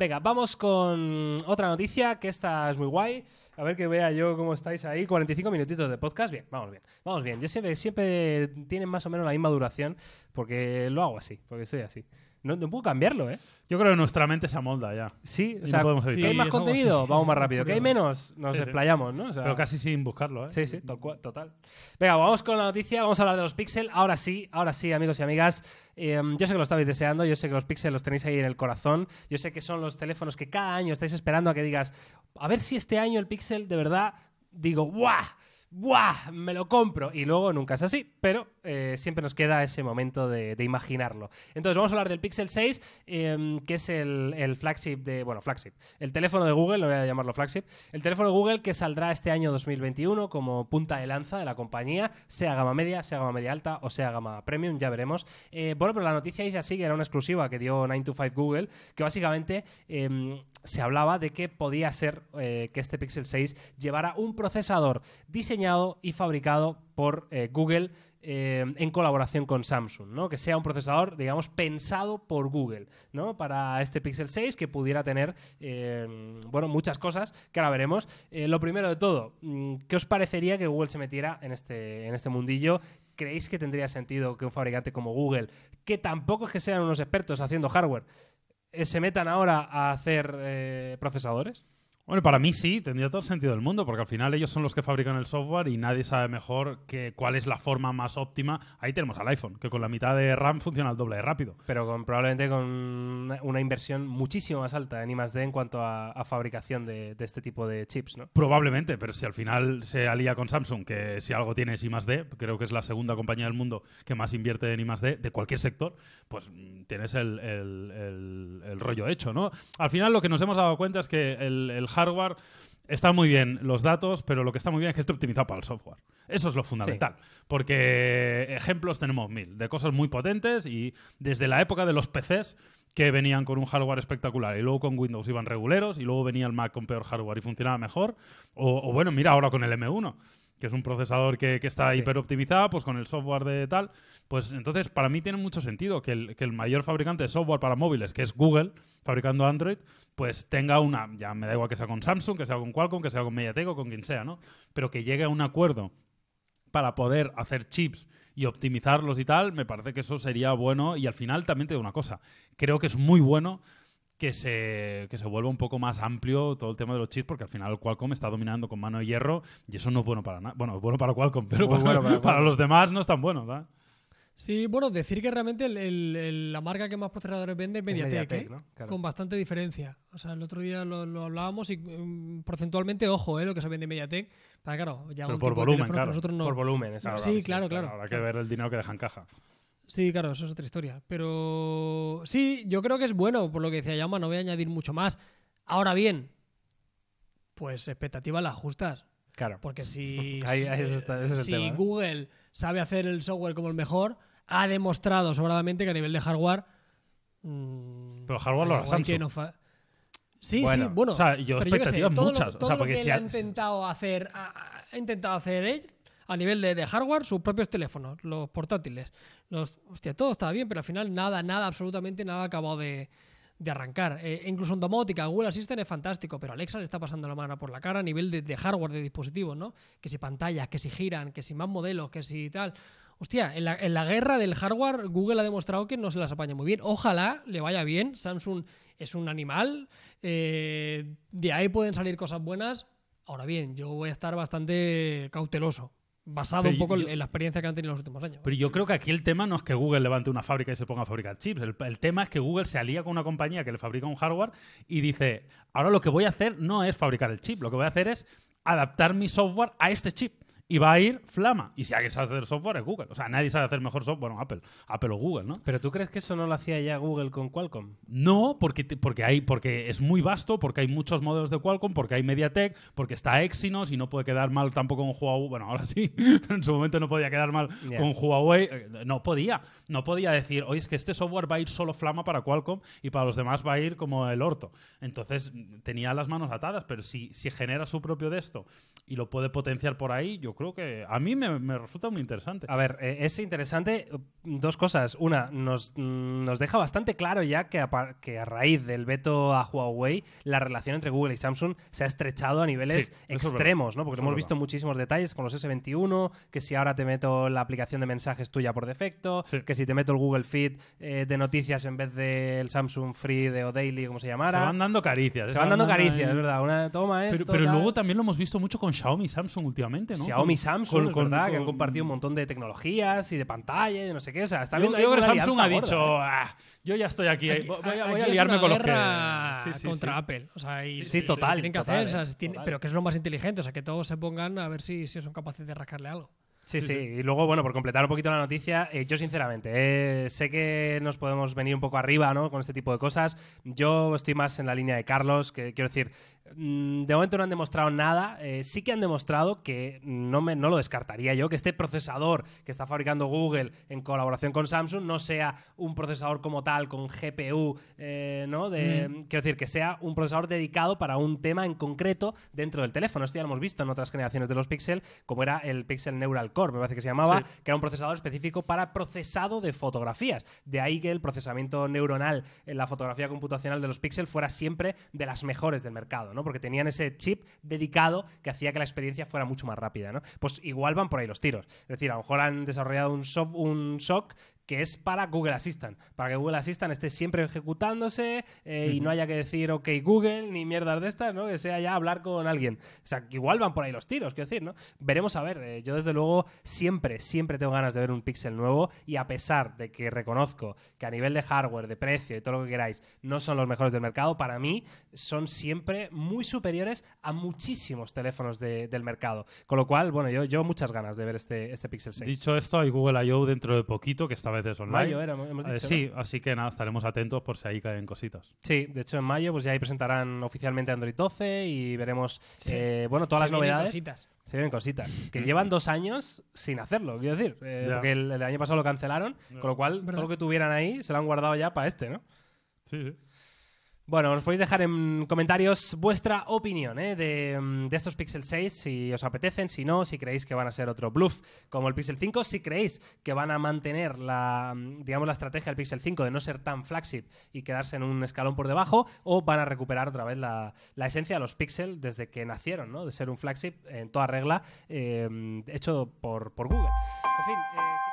Venga, vamos con otra noticia, que esta es muy guay. A ver que vea yo cómo estáis ahí. 45 minutitos de podcast. Bien, vamos bien. Vamos bien. Yo siempre, siempre tienen más o menos la misma duración porque lo hago así, porque soy así. No, puedo cambiarlo, ¿eh? Yo creo que nuestra mente se amolda ya. Sí, o sea, ¿qué hay más contenido, vamos más rápido. Que hay menos, nos desplayamos, ¿no? pero casi sin buscarlo, ¿eh? Sí, sí, total. Venga, vamos con la noticia, vamos a hablar de los Pixel. Ahora sí, ahora sí, amigos y amigas. Em, yo sé que lo estabais deseando, yo sé que los Pixel los tenéis ahí en el corazón. Yo sé que son los teléfonos que cada año estáis esperando a que digas, a ver si este año el Pixel de verdad, digo, ¡guau! ¡buah! Me lo compro. Y luego nunca es así, pero eh, siempre nos queda ese momento de, imaginarlo. Entonces vamos a hablar del Pixel 6, em, que es el, flagship de, bueno, flagship, el teléfono de Google, lo voy a llamarlo flagship, el teléfono de Google que saldrá este año 2021 como punta de lanza de la compañía, sea gama media, sea gama media alta o sea gama premium, ya veremos. Eh, bueno, pero la noticia dice así, que era una exclusiva que dio 925 Google, que básicamente em, se hablaba de que podía ser eh, que este Pixel 6 llevara un procesador diseñado y fabricado por eh, Google eh, en colaboración con Samsung, Que sea un procesador, digamos, pensado por Google, ¿no? Para este Pixel 6 que pudiera tener, eh, bueno, muchas cosas que ahora veremos. lo primero de todo, mm, ¿qué os parecería que Google se metiera en este, en este mundillo? ¿Creéis que tendría sentido que un fabricante como Google, que tampoco es que sean unos expertos haciendo hardware, se metan ahora a hacer procesadores? Bueno, para mí sí, tendría todo el sentido del mundo, porque al final ellos son los que fabrican el software y nadie sabe mejor que cuál es la forma más óptima. Ahí tenemos al iPhone, que con la mitad de RAM funciona al doble de rápido. Pero probablemente con una inversión muchísimo más alta en D en cuanto a, fabricación de, este tipo de chips, ¿no? Probablemente, pero si al final se alía con Samsung, que si algo tiene más D, creo que es la segunda compañía del mundo que más invierte en D, de cualquier sector, pues mm, tienes el, rollo hecho, ¿no? Al final lo que nos hemos dado cuenta es que el, el hardware hardware está muy bien los datos, pero lo que está muy bien es que esté optimizado para el software. Eso es lo fundamental. Porque eh, ejemplos tenemos mil de cosas muy potentes y desde la época de los PCs que venían con un hardware espectacular y luego con Windows iban reguleros y luego venía el Mac con peor hardware y funcionaba mejor. o bueno, mira ahora con el M1 que es un procesador que, está hiperoptimizado, hiper optimizado, pues con el software de tal. Pues entonces, para mí tiene mucho sentido que el, mayor fabricante de software para móviles, que es Google, fabricando Android, pues tenga una, ya me da igual que sea con Samsung, que sea con Qualcomm, que sea con Mediatek o con quien sea, ¿no? Pero que llegue a un acuerdo para poder hacer chips y optimizarlos y tal, me parece que eso sería bueno. Y al final también te una cosa, creo que es muy bueno que se, se vuelva un poco más amplio todo el tema de los chips, porque al final Qualcomm está dominando con mano de hierro y eso no es bueno para nada. Bueno, es bueno para Qualcomm, pero para, los demás no es tan bueno, ¿verdad? Sí, bueno, decir que realmente la marca que más procesadores vende es Mediatek, ¿eh? con bastante diferencia. O sea, el otro día lo, hablábamos y mm, porcentualmente, ojo, ¿eh? lo que se vende Mediatek. Pero claro, ya por, volumen, claro. Nosotros por volumen, volumen, Sí, claro, claro. Habrá que ver el dinero que dejan caja. Sí, claro, eso es otra historia. Pero sí, yo creo que es bueno, por lo que decía Yama, no voy a añadir mucho más. Ahora bien, pues expectativas las justas. Claro. Porque si, Google sabe hacer el software como el mejor, ha demostrado sobradamente que a nivel de hardware. Mm, pero hardware lo hará Samsung. sí, sí, bueno. O yo expectativas muchas. Todo porque que ha, intentado hacer, ha, intentado hacer a nivel de, hardware sus propios teléfonos, los portátiles. Los, hostia, todo estaba bien, pero al final nada, nada, absolutamente nada ha acabado de, arrancar. Eh, incluso en domótica, Google Assistant es fantástico, pero Alexa le está pasando la mano por la cara a nivel de, hardware de dispositivos, ¿no? Que si pantallas, que si giran, que si más modelos, que si tal. Hostia, en la, guerra del hardware, Google ha demostrado que no se las apaña muy bien. Ojalá le vaya bien. Samsung es un animal. Eh, de ahí pueden salir cosas buenas. Ahora bien, yo voy a estar bastante cauteloso basado un poco en la experiencia que han tenido en los últimos años. Pero yo creo que aquí el tema no es que Google levante una fábrica y se ponga a fabricar chips. el, tema es que Google se alía con una compañía que le fabrica un hardware y dice, ahora lo que voy a hacer no es fabricar el chip, lo que voy a hacer es adaptar mi software a este chip y va a ir Flama. Y si alguien sabe hacer software es Google. O sea, nadie sabe hacer mejor software, bueno, Apple, Apple o Google, ¿no? Pero tú crees que eso no lo hacía ya Google con Qualcomm? No, porque, porque, hay, porque es muy vasto, porque hay muchos modelos de Qualcomm, porque hay MediaTek, porque está Exynos y no puede quedar mal tampoco con Huawei. Bueno, ahora sí, en su momento no podía quedar mal con Huawei. Eh, no podía, no podía decir, oye, es que este software va a ir solo Flama para Qualcomm y para los demás va a ir como el orto. Entonces tenía las manos atadas, pero si, si genera su propio de esto y lo puede potenciar por ahí, yo creo que a mí me, resulta muy interesante. A ver, eh, es interesante eh, dos cosas. Una, nos, mm, nos deja bastante claro ya que a, que a, raíz del veto a Huawei, la relación entre Google y Samsung se ha estrechado a niveles extremos, ¿no? Porque hemos visto muchísimos detalles con los S21, que si ahora te meto la aplicación de mensajes tuya por defecto, que si te meto el Google Feed eh, de noticias en vez del Samsung Free de o Daily, como se llamara. Se van dando caricias. Se van dando caricias, es verdad. Una toma pero, pero luego también lo hemos visto mucho con Xiaomi y Samsung últimamente, ¿no? Xiaomi y Samsung, con, ¿verdad? que han compartido un montón de tecnologías y de pantalla y no sé qué. O sea, está viendo. que Samsung ha dicho, ¿eh? ah, yo ya estoy aquí, voy, a, liarme con los que. contra Apple. O sea, sí, total. Tienen que hacer, pero que es lo más inteligente, o sea, que todos se pongan a ver si, son capaces de rascarle algo. Sí, sí, Y luego, bueno, por completar un poquito la noticia, eh, yo sinceramente eh, sé que nos podemos venir un poco arriba, ¿no? Con este tipo de cosas. Yo estoy más en la línea de Carlos, que quiero decir, Mm, de momento no han demostrado nada. Eh, sí que han demostrado que no, me, lo descartaría yo, que este procesador que está fabricando Google en colaboración con Samsung no sea un procesador como tal, con GPU, eh, ¿no? Mm. Quiero decir, que sea un procesador dedicado para un tema en concreto dentro del teléfono. Esto ya lo hemos visto en otras generaciones de los Pixel, como era el Pixel Neural Core, me parece que se llamaba, que era un procesador específico para procesado de fotografías. De ahí que el procesamiento neuronal en la fotografía computacional de los Pixel fuera siempre de las mejores del mercado, ¿no? Porque tenían ese chip dedicado que hacía que la experiencia fuera mucho más rápida, ¿no? Pues igual van por ahí los tiros. Es decir, a lo mejor han desarrollado un, soft, un SOC que es para Google Assistant, para que Google Assistant esté siempre ejecutándose eh, y no haya que decir, ok, Google, ni mierdas de estas, ¿no? Que sea ya hablar con alguien. O sea, que igual van por ahí los tiros, quiero decir, ¿no? Veremos a ver. Eh, yo, desde luego, siempre, siempre tengo ganas de ver un Pixel nuevo y a pesar de que reconozco que a nivel de hardware, de precio y todo lo que queráis, no son los mejores del mercado, para mí son siempre muy superiores a muchísimos teléfonos del mercado. Con lo cual, bueno, yo, yo muchas ganas de ver este, este Pixel 6. Dicho esto, hay Google I.O. dentro de poquito que estaba Mayo eh, sí, así que nada, estaremos atentos por si ahí caen cositas. Sí, de hecho en mayo pues ya ahí presentarán oficialmente Android 12 y veremos, eh, bueno, todas se las novedades. Cositas. Se vienen cositas. Que mm. llevan dos años sin hacerlo, quiero decir. Eh, porque el, año pasado lo cancelaron, con lo cual todo lo que tuvieran ahí se lo han guardado ya para este, ¿no? Sí, sí. Bueno, os podéis dejar en comentarios vuestra opinión ¿eh? mm, de, estos Pixel 6, si os apetecen, si no, si creéis que van a ser otro bluff como el Pixel 5, si creéis que van a mantener la, mm, digamos, la estrategia del Pixel 5 de no ser tan flagship y quedarse en un escalón por debajo, o van a recuperar otra vez la, esencia de los Pixel desde que nacieron, ¿no? de ser un flagship en toda regla eh, hecho por, por, Google. En fin. Eh,